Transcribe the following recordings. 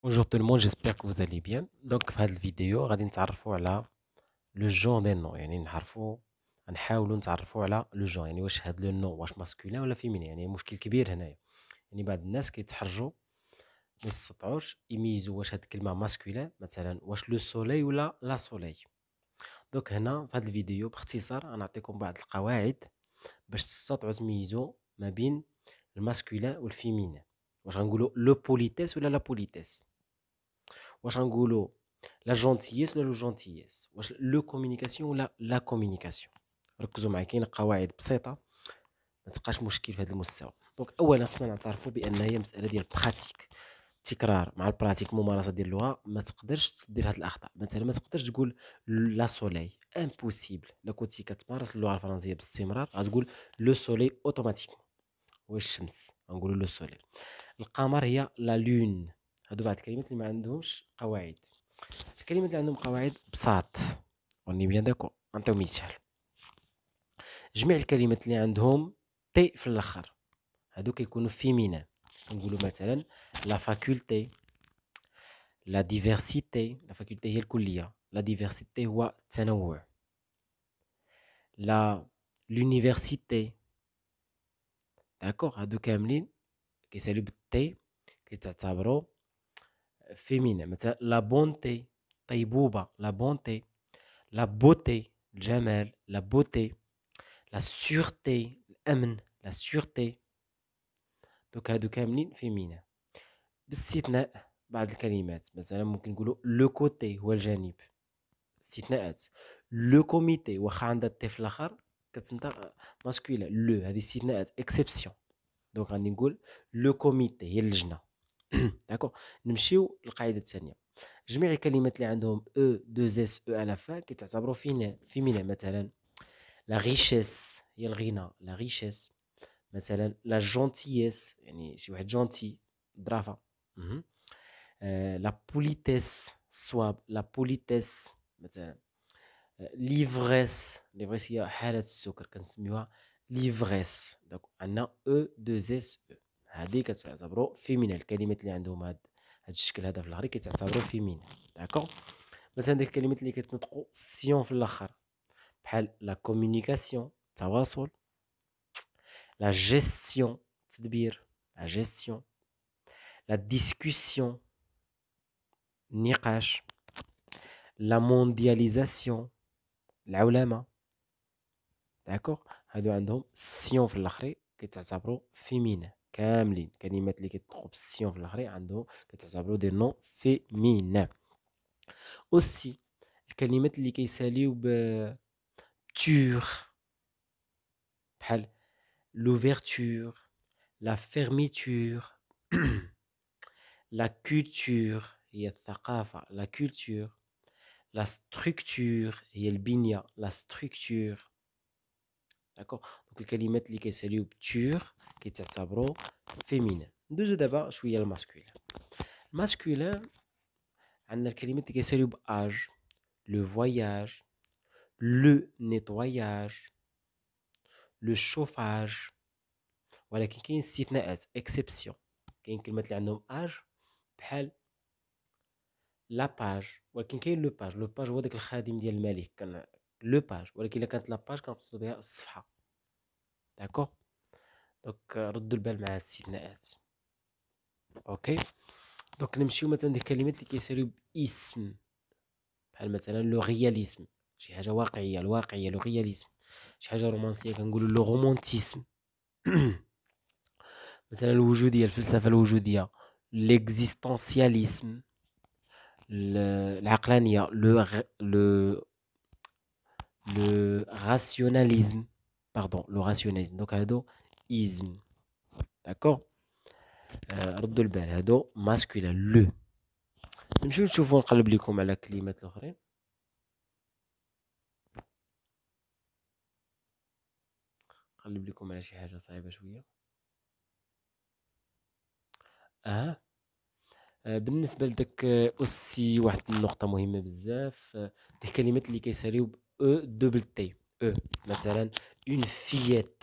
Bonjour tout le monde, j'espère que vous allez bien. Donc في هذه الفيديو غادي نتعرفوا على لو جون دي نو يعني نعرفوا نحاولوا نتعرفوا على لو جون يعني واش هاد لو نو واش ماسكولين ولا فيمينين يعني مشكل كبير هنايا يعني بعض الناس كيتحرجوا ما يستطيعوش يميزوا واش هاد الكلمه ماسكولين مثلا واش لو سولي ولا لا سولي دوك هنا في هاد الفيديو باختصار غنعطيكم بعض القواعد باش تستطيعوا تميزوا ما بين الماسكولين والفيمينين واش غنقولوا لو بوليتيس ولا لا بوليتيس واش غنقولوا لا جونتيس ولا لو جونتيس واش لو كومونيكاسيون ولا لا كومونيكاسيون ركزوا معايا كاين قواعد بسيطه ما تبقاش مشكل في هذا المستوى دونك اولا خصنا نعترفوا بان هي مساله ديال براتيك التكرار مع البراتيك ممارسه ديال اللغه ما تقدرش تدير هاد الاخطاء مثلا ما تقدرش تقول لا سولي امبوسيبل لا كنتي كتمارس اللغه الفرنسيه باستمرار غتقول لو سولي اوتوماتيكمون واش الشمس غنقولوا لو سولي القمر هي لا لون هادو بعض الكلمات اللي ما عندهمش قواعد الكلمات اللي عندهم قواعد بساط اوني بيان داكو نعطيو مثال جميع الكلمات اللي عندهم تي في الاخر هادو كيكونوا فيمينا نقولوا مثلا لا فاكولتي لا ديفيرسيتي لا فاكولتي هي الكليه لا ديفيرسيتي هو التنوع لا لونيفرسيتي داكوغ هادو كاملين كيسالو بالتي كيتعتبروا فيمينين مثلا لا بونتي طيبوبه لا بونتي لا بوتي الجمال لا بوتي لا سيغتي الامن لا سيغتي دوك هادو كاملين فيمينين باستثناء بعض الكلمات مثلا ممكن نقولوا لو كوتي هو الجانب استثناءات لو كوميتي واخا عندها الطفل الاخر كتنطق ماسكولا لو هذه استثناءات اكسبسيون دونك غادي نقول لو كوميتي هي اللجنه داكور نمشيو للقاعده الثانيه جميع الكلمات اللي عندهم او e, دو اس او e على فان كتعتبروا فيمينا مثلا لا ريشيس هي الغنى لا ريشيس مثلا لا جونتييس يعني شي واحد جونتي ظرافه لا بوليتيس صواب لا بوليتيس مثلا ليفريس آه، ليفريس هي حاله السكر كنسميوها ليفريس دونك عندنا او دو اس او هذه كتعتبروا فيمينال الكلمات اللي عندهم هاد هذا الشكل هذا في الهري كتعتبروا فيمينال داكو مثلا ديك الكلمات اللي كتنطقوا سيون في الاخر بحال لا كومونيكاسيون التواصل لا جيستيون التدبير لا جيستيون لا ديسكوسيون النقاش لا موندياليزاسيون العولمه داكوغ هادو عندهم سيون في الاخر كيتعتبروا فيمينال كاملين كلمات اللي كيطلقوا بالسيون في الاخرين عندهم كتعتبروا دي نون فيمين اوسي الكلمات اللي كيساليو ب تور بحال l'ouverture la fermeture la culture هي الثقافه la culture la structure هي البنيه la structure d'accord donc الكلمات اللي كيساليو ب tur كيتعتبروا فيمينان ندوزو دابا شويه الماسكولين الماسكولين عندنا الكلمات اللي كيساليو باج لو فواياج لو نيتواياج لو شوفاج ولكن كاين استثناءات اكسبسيون كاين كلمات اللي عندهم اج بحال لاباج ولكن كاين لو باج لو باج هو داك الخادم ديال الملك كان لو باج ولكن الا كانت لاباج كنقصدو بها الصفحه داكوغ دوك ردوا البال مع هاد الاستثناءات اوكي دوك نمشيو مثلا ديك الكلمات اللي كيساليو باسم بحال مثلا لو غياليزم شي حاجه واقعيه الواقعيه لو غياليزم شي حاجه رومانسيه كنقولوا لو رومانتيزم مثلا الوجوديه الفلسفه الوجوديه ليكزيستانسياليزم العقلانيه لو لو لو راسيوناليزم باردون لو راسيوناليزم دونك هادو isme داكوغ ردوا البال هادو ماسكولان لو نمشيو نشوفو نقلب لكم على كلمات الاخرين نقلب لكم على شي حاجه صعيبه شويه اه بالنسبه لداك اوسي واحد النقطه مهمه بزاف دي الكلمات اللي كيساليو ب او دبل تي او مثلا اون فيات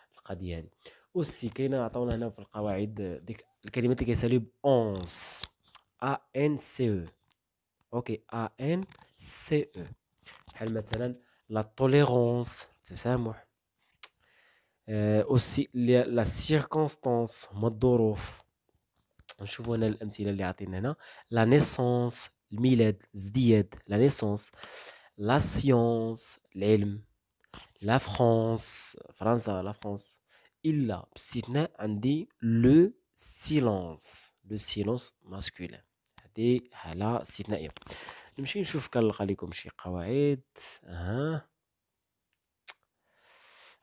القضيه هذه اوسي كاينه عطاونا هنا في القواعد ديك الكلمات اللي كيساليو اونس ا ان سي او e. اوكي ا ان سي او بحال مثلا لا توليرونس التسامح آه، اوسي لا سيركونستانس هما الظروف نشوفوا هنا الامثله اللي عطينا هنا لا نيسونس الميلاد الزدياد لا نيسونس لا سيونس العلم La France, France la France. Illa. باستثناء عندي silence. Le silence masculin le هذه حاله استثنائيه نمشي نشوف كنلقى لكم شي قواعد ها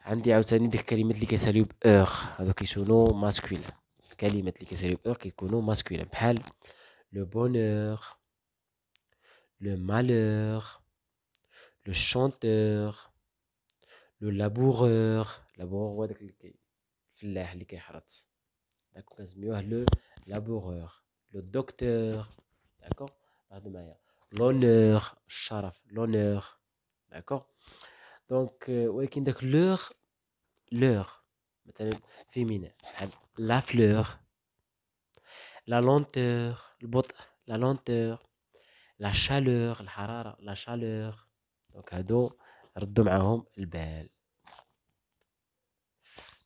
عندي عاوتاني ديك الكلمات اللي كيساليو هادو اللي كيساليو بحال لو لو لو le laboureur, laboureur d'accord, fleurlique harats, d'accord, ça c'est mieux le laboureur, le docteur, d'accord, madame Ayah, l'honneur, charaf, l'honneur, d'accord, donc, oui qui est L'heure. fleur, fleur, mais c'est féminin, la fleur, la lenteur, la lenteur, la chaleur, la chaleur, donc ados ردوا معاهم البال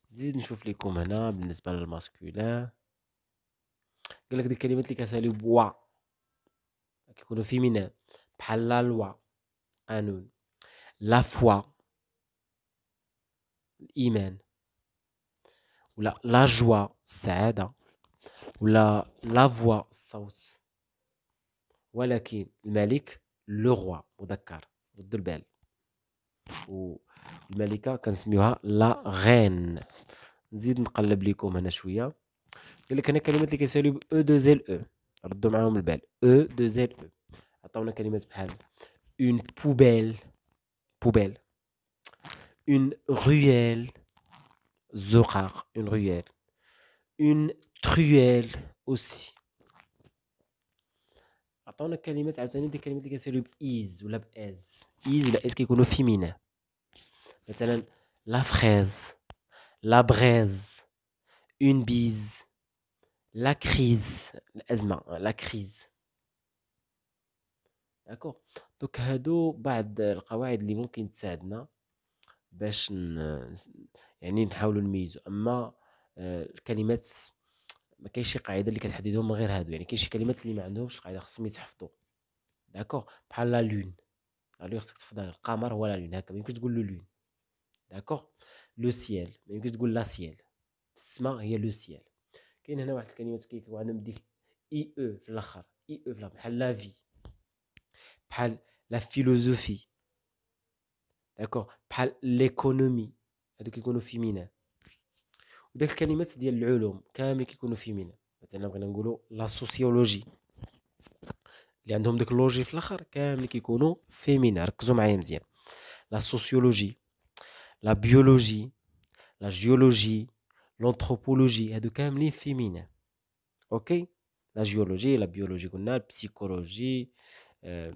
زيد نشوف لكم هنا بالنسبه للماسكولان قال لك ديك الكلمات اللي كتسالي بوا كيكونوا فيمينان بحال لا لوا قانون لا فوا الايمان ولا لا جوا السعاده ولا لا فوا الصوت ولكن الملك لو مذكر ردوا البال والملكه كنسميوها لا غين نزيد نقلب لكم هنا شويه قال لك هنا كلمات اللي كيسالوا او دو زيل e او e. ردوا معاهم البال او دو زيل او عطاونا كلمات بحال اون بوبيل بوبيل اون رويال زقاق اون رويال اون ترويال اوسي عطاونا كلمات عاوتاني ديك كلمات اللي كيسالوا بايز ولا بايز ايز ولا اس كيكونوا فيمينان مثلا لا فريز لا بريز اون بيز لا كريز الازمه لا كريز داكوغ دوك هادو بعض القواعد اللي ممكن تساعدنا باش ن... يعني نحاولوا نميزو اما الكلمات ما كاينش شي قاعده اللي كتحددهم من غير هادو يعني كاين شي كلمات اللي ما عندهمش القاعده خصهم يتحفظوا داكوغ بحال لا لون الو خصك تفضل القمر ولا لون هكا ما يمكنش تقول له لون داكوغ لو سيال ما يمكنش تقول لا سيال السما هي لو سيال كاين هنا واحد الكلمات كيكتبو عندهم ديك اي او في الاخر اي او في الاخر بحال لا في بحال لا فيلوزوفي داكوغ بحال ليكونومي هادو كيكونوا فيمينا وداك الكلمات ديال العلوم كامل كيكونوا فيمينا مثلا بغينا نقولوا لا سوسيولوجي Il y a un homme de logique qui est féminin. La sociologie, la biologie, la géologie, l'anthropologie. Il y a un homme qui féminin. Ok La géologie, la biologie, la psychologie. Euh,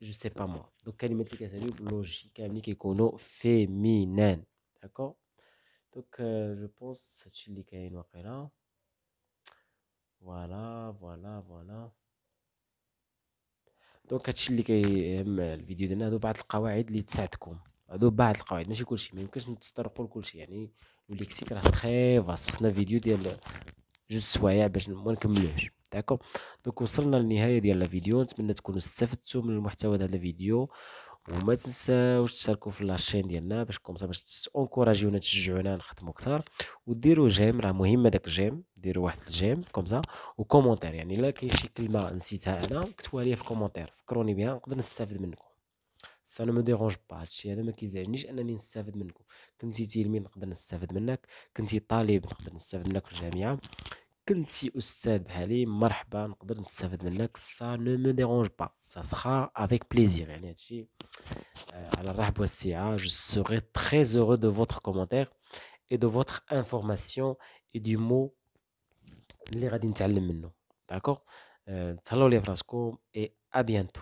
je ne sais pas moi. Donc, il y a une logique qui est féminin. D'accord Donc, euh, je pense que c'est ce qu'il y a. Voilà, voilà, voilà. دونك هادشي اللي كيهم الفيديو ديالنا هادو بعض القواعد اللي تساعدكم هادو بعض القواعد ماشي كلشي ما يمكنش نتطرقوا لكلشي يعني والليكسيك راه تري فاست خصنا فيديو ديال جوج سوايع باش ما نكملوش داكو دونك وصلنا للنهايه ديال الفيديو نتمنى تكونوا استفدتوا من المحتوى ديال الفيديو وما تنساوش تشتركوا في لاشين ديالنا باش كومسا باش تونكوراجيونا تشجعونا نخدموا اكثر وديروا جيم راه مهم هذاك الجيم ديروا واحد الجيم كومسا وكومونتير يعني الا كاين شي كلمه نسيتها انا كتبوها لي في الكومونتير فكروني بها نقدر نستافد منكم سا ما ديرونج با هادشي هذا ما كيزعجنيش انني نستافد منكم كنتي تلميذ نقدر نستافد منك كنتي طالب نقدر نستافد منك في الجامعه ça ne me dérange pas ça sera avec plaisir je serai très heureux de votre commentaire et de votre information et du mot les d'accord lessco et à bientôt!